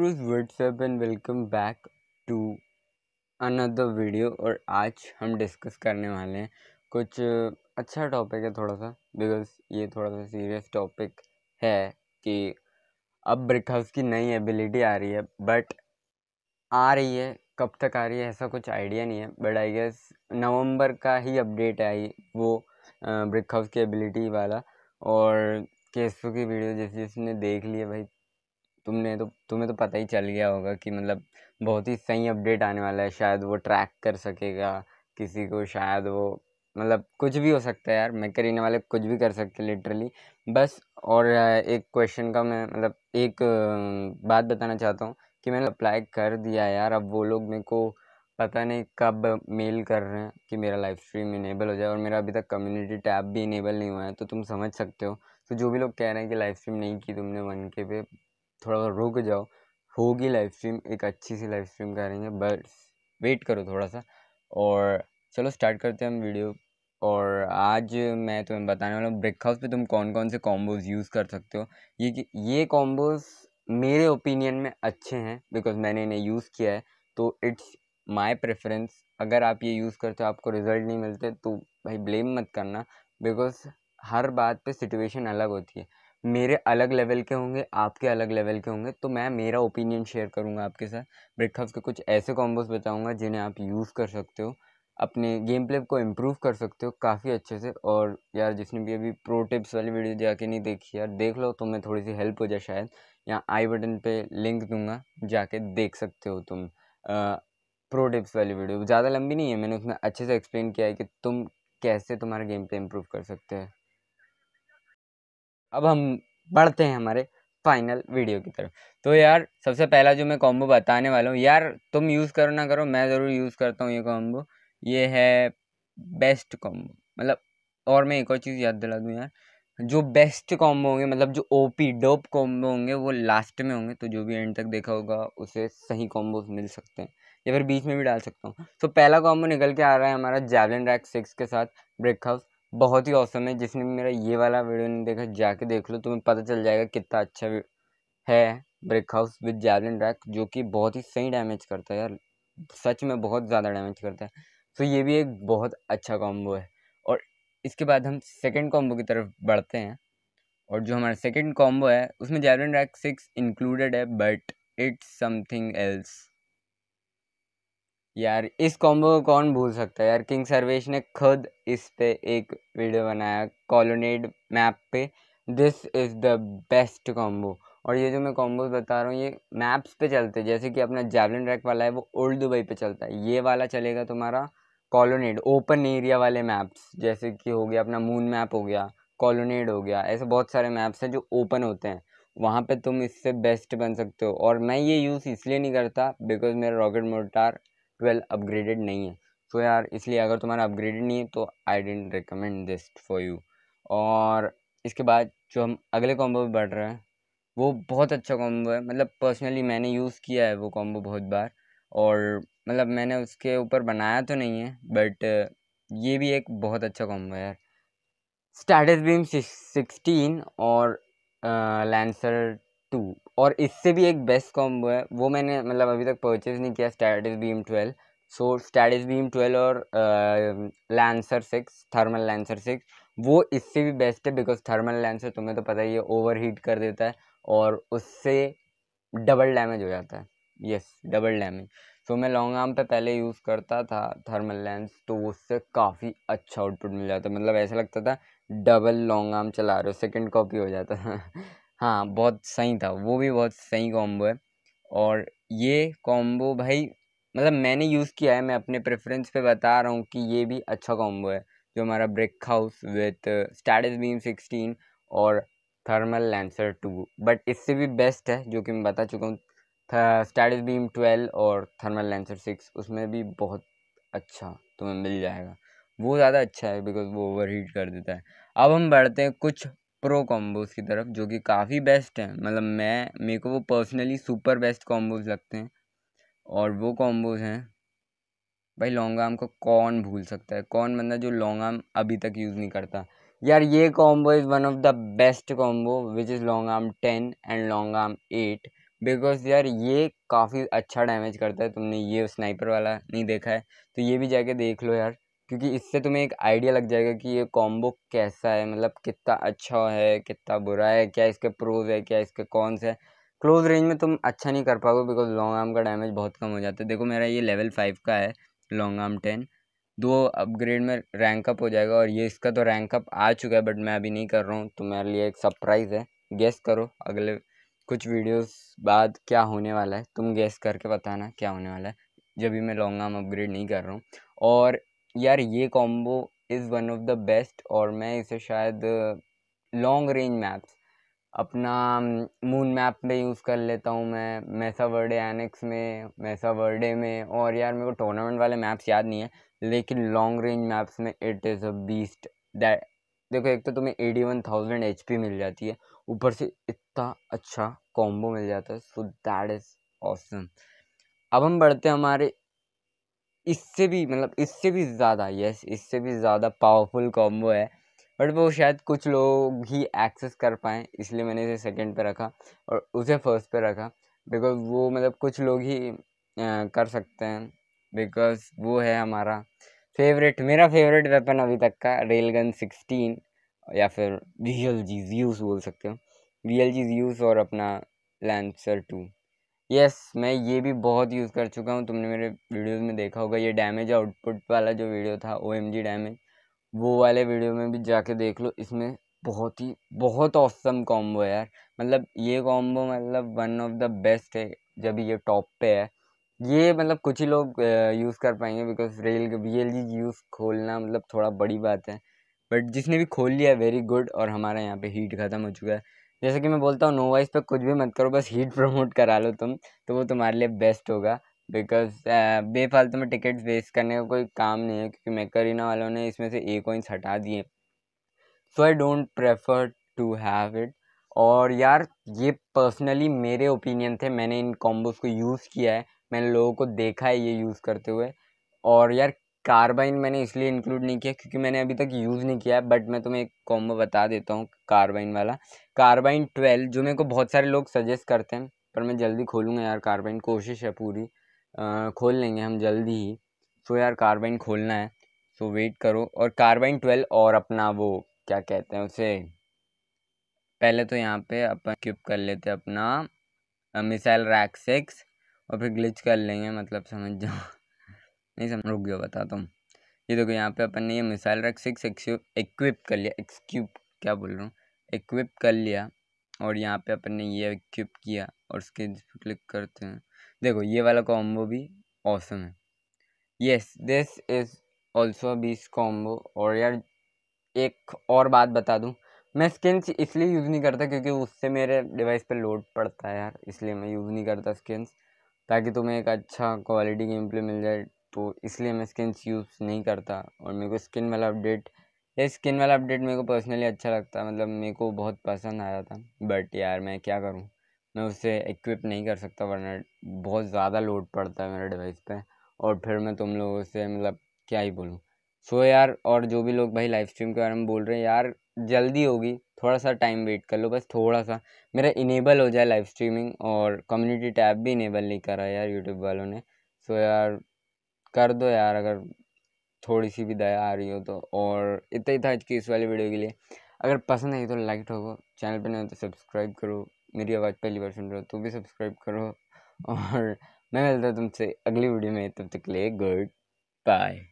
Bruges what's up and welcome back to another video और आज हम डिस्कस करने वाले हैं कुछ अच्छा टॉपिक है थोड़ा सा बिकॉज ये थोड़ा सा सीरियस टॉपिक है कि अब ब्रिक हाउस की नई एबिलिटी आ रही है बट आ रही है कब तक आ रही है ऐसा कुछ आइडिया नहीं है बट आई गेस नवंबर का ही अपडेट आई वो ब्रिक हाउस की एबिलिटी वाला और केसों की वीडियो जैसे जिसने देख लिया भाई तुमने तो तुम्हें तो पता ही चल गया होगा कि मतलब बहुत ही सही अपडेट आने वाला है शायद वो ट्रैक कर सकेगा किसी को शायद वो मतलब कुछ भी हो सकता है यार मैं करीने वाले कुछ भी कर सकते लिटरली बस और एक क्वेश्चन का मैं मतलब एक बात बताना चाहता हूँ कि मैंने अप्लाई कर दिया यार अब वो लोग मेरे को पता नहीं कब मेल कर रहे हैं कि मेरा लाइव स्ट्रीम इनेबल हो जाए और मेरा अभी तक कम्युनिटी टैब भी इनेबल नहीं हुआ है तो तुम समझ सकते हो तो जो भी लोग कह रहे हैं कि लाइव स्ट्रीम नहीं की तुमने वन के पे थोड़ा सा रुक जाओ होगी लाइव स्ट्रीम एक अच्छी सी लाइव स्ट्रीम करेंगे बट वेट करो थोड़ा सा और चलो स्टार्ट करते हैं हम वीडियो और आज मैं तुम्हें बताने वाला हूँ ब्रेक पे तुम कौन कौन से कॉम्बोज यूज़ कर सकते हो ये ये कॉम्बोज मेरे ओपिनियन में अच्छे हैं बिकॉज मैंने इन्हें यूज़ किया है तो इट्स माय प्रेफरेंस अगर आप ये यूज़ करते हो आपको रिजल्ट नहीं मिलते तो भाई ब्लेम मत करना बिकॉज हर बात पे सिचुएशन अलग होती है मेरे अलग लेवल के होंगे आपके अलग लेवल के होंगे तो मैं मेरा ओपिनियन शेयर करूँगा आपके साथ ब्रेकफास्ट के कुछ ऐसे कॉम्बोज बताऊँगा जिन्हें आप यूज़ कर सकते हो अपने गेम प्ले को इम्प्रूव कर सकते हो काफ़ी अच्छे से और यार जिसने भी अभी प्रो टिप्स वाली वीडियो जाके नहीं देखी यार देख लो तो मैं थोड़ी सी हेल्प हो जाए शायद यहाँ आई बटन पर लिंक दूंगा जाके देख सकते हो तुम प्रो टिप्स वाली वीडियो ज़्यादा लंबी नहीं है मैंने उसमें अच्छे से एक्सप्लेन किया है कि तुम कैसे तुम्हारा गेम प्ले इम्प्रूव कर सकते हैं अब हम बढ़ते हैं हमारे फाइनल वीडियो की तरफ तो यार सबसे पहला जो मैं कॉम्बो बताने वाला हूँ यार तुम यूज़ करो ना करो मैं ज़रूर यूज़ करता हूँ ये कॉम्बो ये है बेस्ट कॉम्बो मतलब और मैं एक और चीज़ याद दिला दूँ यार जो बेस्ट कॉम्बो होंगे मतलब जो ओपी डोप कॉम्बो होंगे वो लास्ट में होंगे तो जो भी एंड तक देखा होगा उसे सही कॉम्बो मिल सकते हैं या फिर बीच में भी डाल सकता हूँ तो पहला कॉम्बो निकल के आ रहा है हमारा जैवलिन रैक सिक्स के साथ ब्रेक बहुत ही औसम है जिसने मेरा ये वाला वीडियो नहीं देखा जाके देख लो तुम्हें पता चल जाएगा कितना अच्छा है Brickhouse with Javelin Rack जो कि बहुत ही सही डैमेज करता है यार सच में बहुत ज़्यादा डैमेज करता है तो ये भी एक बहुत अच्छा कॉम्बो है और इसके बाद हम सेकेंड कॉम्बो की तरफ बढ़ते हैं और जो हमारा सेकेंड कॉम्बो है उसमें जैवलिन रैक सिक्स इंक्लूडेड है बट इट्स समथिंग एल्स यार इस कॉम्बो को कौन भूल सकता है यार किंग सर्वेश ने खुद इस पे एक वीडियो बनाया कॉलोनेड मैप पे this is the best combo और ये जो मैं कॉम्बोज बता रहा हूँ ये मैप्स पे चलते हैं जैसे कि अपना जैवलिन रैक वाला है वो ओल्ड दुबई पे चलता है ये वाला चलेगा तुम्हारा कॉलोनेड ओपन एरिया वाले मैप्स जैसे कि हो गया अपना मून मैप हो गया कॉलोनेड हो गया ऐसे बहुत सारे मैप्स हैं जो ओपन होते हैं वहाँ पे तुम इससे बेस्ट बन सकते हो और मैं ये यूज़ इसलिए नहीं करता बिकॉज मेरा रॉकेट मोटार ट्वेल्व अपग्रेडेड नहीं है तो so यार इसलिए अगर तुम्हारा अपग्रेडेड नहीं है तो I don't recommend this for you और इसके बाद जो हम अगले कॉम्बो में बढ़ रहे हैं वो बहुत अच्छा कॉम्बो है मतलब पर्सनली मैंने यूज़ किया है वो कॉम्बो बहुत बार और मतलब मैंने उसके ऊपर बनाया तो नहीं है बट ये भी एक बहुत अच्छा कॉम्बो है यार स्टैटस बीम सिक्सटीन और लैंसर टू और इससे भी एक बेस्ट कॉम्बो है वो मैंने मतलब अभी तक परचेज नहीं किया Stasis Beam twelve so Stasis Beam twelve और Lancer six Thermal Lancer six वो इससे भी बेस्ट है बिकॉज थर्मल लैंसर तुम्हें तो पता ही है ओवर हीट कर देता है और उससे डबल डैमेज हो जाता है यस डबल डैमेज सो मैं लॉन्ग आर्म पे पहले यूज़ करता था थर्मल लेंस तो उससे काफ़ी अच्छा आउटपुट मिल जाता मतलब ऐसा लगता था डबल लॉन्ग आर्म चला रहे हो सेकेंड कॉपी हो जाता हाँ बहुत सही था वो भी बहुत सही कॉम्बो है और ये कॉम्बो भाई मतलब मैंने यूज़ किया है मैं अपने प्रेफरेंस पे बता रहा हूँ कि ये भी अच्छा कॉम्बो है जो हमारा Brickhouse with Stasis Beam sixteen और थर्मल लेंसर टू बट इससे भी बेस्ट है जो कि मैं बता चुका हूँ स्टैटिस बीम ट्वेल्व और थर्मल लेंसर सिक्स उसमें भी बहुत अच्छा तुम्हें मिल जाएगा वो ज़्यादा अच्छा है बिकॉज वो ओवर हीट कर देता है अब हम बढ़ते हैं कुछ प्रो कॉम्बोज़ की तरफ जो कि काफ़ी बेस्ट हैं मतलब मैं मेरे को वो पर्सनली सुपर बेस्ट कॉम्बोज़ लगते हैं और वो कॉम्बोज़ हैं भाई लॉन्ग आर्म को कौन भूल सकता है कौन बंदा जो लॉन्ग आर्म अभी तक यूज़ नहीं करता यार ये combo is one of the best combo which is Longarm ten and Longarm eight because यार ये काफ़ी अच्छा डैमेज करता है तुमने ये स्नाइपर वाला नहीं देखा है तो ये भी जाके देख लो यार क्योंकि इससे तुम्हें एक आइडिया लग जाएगा कि ये कॉम्बो कैसा है मतलब कितना अच्छा है कितना बुरा है क्या इसके प्रोज है क्या इसके कॉन्स है क्लोज रेंज में तुम अच्छा नहीं कर पाओगे बिकॉज लॉन्ग आर्म का डैमेज बहुत कम हो जाता है देखो मेरा ये लेवल फाइव का है लॉन्ग आर्म टेन दो अपग्रेड में रैंक अप हो जाएगा और ये इसका तो रैंक अप आ चुका है बट मैं अभी नहीं कर रहा हूँ तो मेरे लिए एक सरप्राइज़ है गेस करो अगले कुछ वीडियोस बाद क्या होने वाला है तुम गेस करके बताना क्या होने वाला है जब भी मैं लॉन्ग आर्म अपग्रेड नहीं कर रहा हूँ और यार ये combo is one of the best और मैं इसे शायद लॉन्ग रेंज मैप्स अपना मून मैप में यूज़ कर लेता हूँ मैं मैसा वर्डे एनेक्स में मैसा वर्डे में और यार मेरे को टूर्नामेंट वाले मैप्स याद नहीं है लेकिन लॉन्ग रेंज मैप्स में it is a beast that देखो एक तो तुम्हें eighty one thousand H P मिल जाती है ऊपर से इतना अच्छा कॉम्बो मिल जाता है सो दैट इज़ ऑसम अब हम बढ़ते हैं हमारे इससे भी मतलब इससे भी ज़्यादा यस इससे भी ज़्यादा पावरफुल कॉम्बो है बट वो शायद कुछ लोग ही एक्सेस कर पाएँ इसलिए मैंने इसे सेकेंड पे रखा और उसे फर्स्ट पे रखा बिकॉज वो मतलब कुछ लोग ही आ, कर सकते हैं बिकॉज वो है हमारा फेवरेट मेरा फेवरेट वेपन अभी तक का रेल गन सिक्सटीन या फिर वी एल जी यूज़ बोल सकते हो वी एल जी यूज़ और अपना लैंसर टू यस मैं ये भी बहुत यूज़ कर चुका हूँ तुमने मेरे वीडियोज़ में देखा होगा ये डैमेज आउटपुट वाला जो वीडियो था ओ डैमेज वो वाले वीडियो में भी जाके देख लो इसमें बहुत ही बहुत औसम कॉम्बो है यार मतलब ये कॉम्बो मतलब वन ऑफ द बेस्ट है जब ये टॉप पे है ये मतलब कुछ ही लोग यूज़ कर पाएंगे because rail V L G use खोलना मतलब थोड़ा बड़ी बात है बट जिसने भी खोल लिया वेरी गुड और हमारा यहाँ पे हीट ख़त्म हो चुका है जैसे कि मैं बोलता हूँ नो वाइस पर कुछ भी मत करो बस हीट प्रमोट करा लो तुम तो वो तुम्हारे लिए बेस्ट होगा बिकॉज बेफालतू में टिकट्स वेस्ट करने का कोई काम नहीं है क्योंकि मैकरीना वालों ने इसमें से ए कोइंस हटा दिए so I don't prefer to have it और यार ये पर्सनली मेरे ओपिनियन थे मैंने इन कॉम्बोज को यूज़ किया है मैंने लोगों को देखा है ये यूज़ करते हुए और यार कार्बाइन मैंने इसलिए इंक्लूड नहीं किया क्योंकि मैंने अभी तक यूज़ नहीं किया है बट मैं तुम्हें एक कॉम्बो बता देता हूँ कार्बाइन वाला कार्बाइन ट्वेल्व जो मेरे को बहुत सारे लोग सजेस्ट करते हैं पर मैं जल्दी खोलूँगा यार कार्बाइन कोशिश है पूरी आ, खोल लेंगे हम जल्दी ही सो यार कार्बाइन खोलना है सो वेट करो और कार्बाइन ट्वेल्व और अपना वो क्या कहते हैं उसे पहले तो यहाँ पर अपन क्यूप कर लेते अपना मिसाइल रैक सिक्स और फिर ग्लिच कर लेंगे मतलब समझ जाओ नहीं समझ रुक गया बताता हूँ ये देखो यहाँ पे अपन ने ये मिसाइल रख सिक्स इक्विप कर लिया एक्सक्यूब क्या बोल रहा हूँ इक्विप कर लिया और यहाँ पे अपन ने ये इक्विप किया और उसके क्लिक करते हैं देखो ये वाला कॉम्बो भी औसम है yes this is also beast combo और यार एक और बात बता दूँ मैं स्किन्स इसलिए यूज़ नहीं करता क्योंकि उससे मेरे डिवाइस पे लोड पड़ता है यार इसलिए मैं यूज़ नहीं करता स्किन्स ताकि तुम्हें एक अच्छा क्वालिटी गेम प्ले मिल जाए तो इसलिए मैं स्किन यूज़ नहीं करता और मेरे को स्किन वाला अपडेट ये स्किन वाला अपडेट मेरे को पर्सनली अच्छा लगता मतलब मेरे को बहुत पसंद आया था बट यार मैं क्या करूँ मैं उसे इक्विप नहीं कर सकता वरना बहुत ज़्यादा लोड पड़ता है मेरे डिवाइस पे और फिर मैं तुम लोगों से मतलब क्या ही बोलूँ सो so यार और जो भी लोग भाई लाइव स्ट्रीम के बारे में बोल रहे हैं यार जल्दी होगी थोड़ा सा टाइम वेट कर लो बस थोड़ा सा मेरा इनेबल हो जाए लाइव स्ट्रीमिंग और कम्युनिटी टैब भी इनेबल नहीं करा यार यूट्यूब वालों ने सो so यार कर दो यार अगर थोड़ी सी भी दया आ रही हो तो और इतना ही था आज की इस वाली वीडियो के लिए अगर पसंद आई तो लाइक ठोको चैनल पे नहीं हो तो सब्सक्राइब करो मेरी आवाज़ पहली बार सुन रहे हो तो भी सब्सक्राइब करो और मैं मिलता हूँ तुमसे अगली वीडियो में तब तक ले गुड बाय